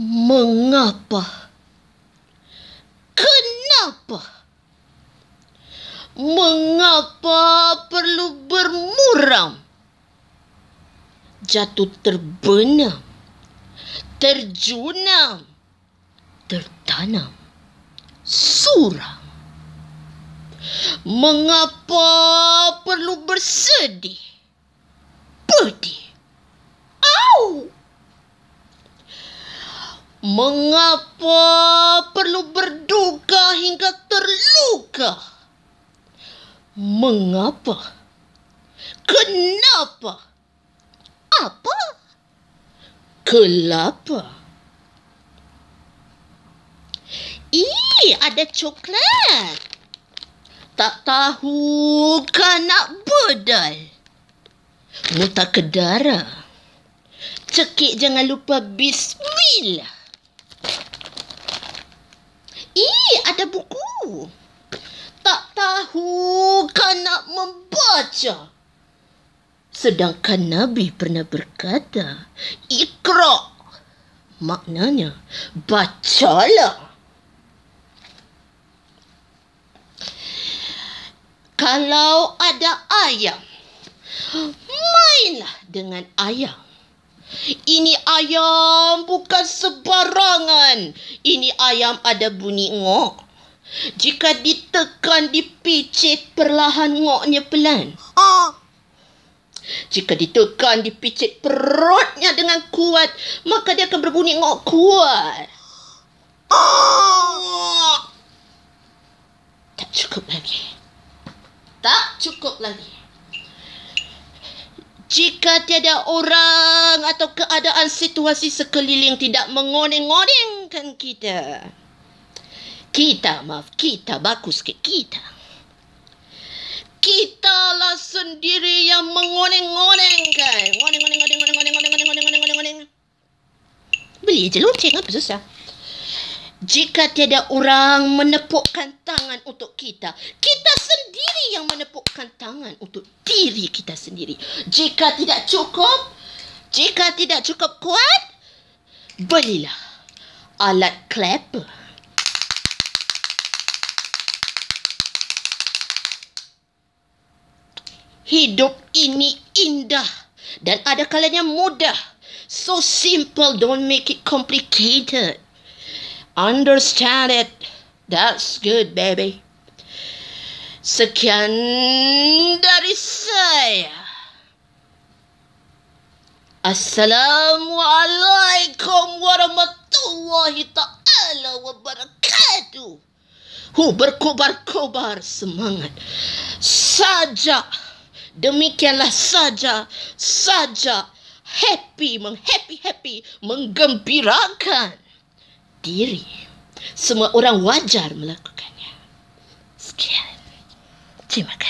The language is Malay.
Mengapa? Kenapa? Mengapa perlu bermuram? Jatuh terbenam, terjunam, tertanam, suram. Mengapa perlu bersedih? Pedih. Mengapa perlu berduka hingga terluka? Mengapa? Kenapa? Apa? Kelapa? Ih, ada coklat. Tak tahu kan nak bedal. Muta kedara. Cekik jangan lupa bismillah. ada buku. Tak tahu kan nak membaca. Sedangkan Nabi pernah berkata, Ikrok. Maknanya, bacalah. Kalau ada ayam, mainlah dengan ayam. Ini ayam bukan sebarangan. Ini ayam ada bunyi ngok. Jika ditekan dipicit perlahan ngoknya pelan. Ha. Jika ditekan dipicit perutnya dengan kuat, maka dia akan berbunyi ngok kuat. Oh. Tak cukup lagi. Tak cukup lagi. Jika tiada orang atau keadaan situasi sekeliling tidak mengoneng-onengkan kita. Kita, maaf, kita bagus ke kita. Kita lah sendiri yang mengoneng-ngoneng kan. oneng oneng oneng mengoneng-oneng-oneng-oneng-oneng-oneng-oneng-oneng-oneng-oneng-oneng-oneng Beli je lonceng, apa susah? Jika tiada orang menepukkan tangan untuk kita, kita sendiri yang menepukkan tangan untuk diri kita sendiri. Jika tidak cukup, jika tidak cukup kuat, belilah alat clapper. Hidup ini indah dan ada kalanya mudah. So simple, don't make it complicated. Understand it. That's good, baby. Sekian dari saya. Assalamualaikum warahmatullahi taala wabarakatuh. Hu berkobar-kobar semangat. Sajak demikianlah saja saja happy meng happy happy menggembirakan diri semua orang wajar melakukannya sekian terima kasih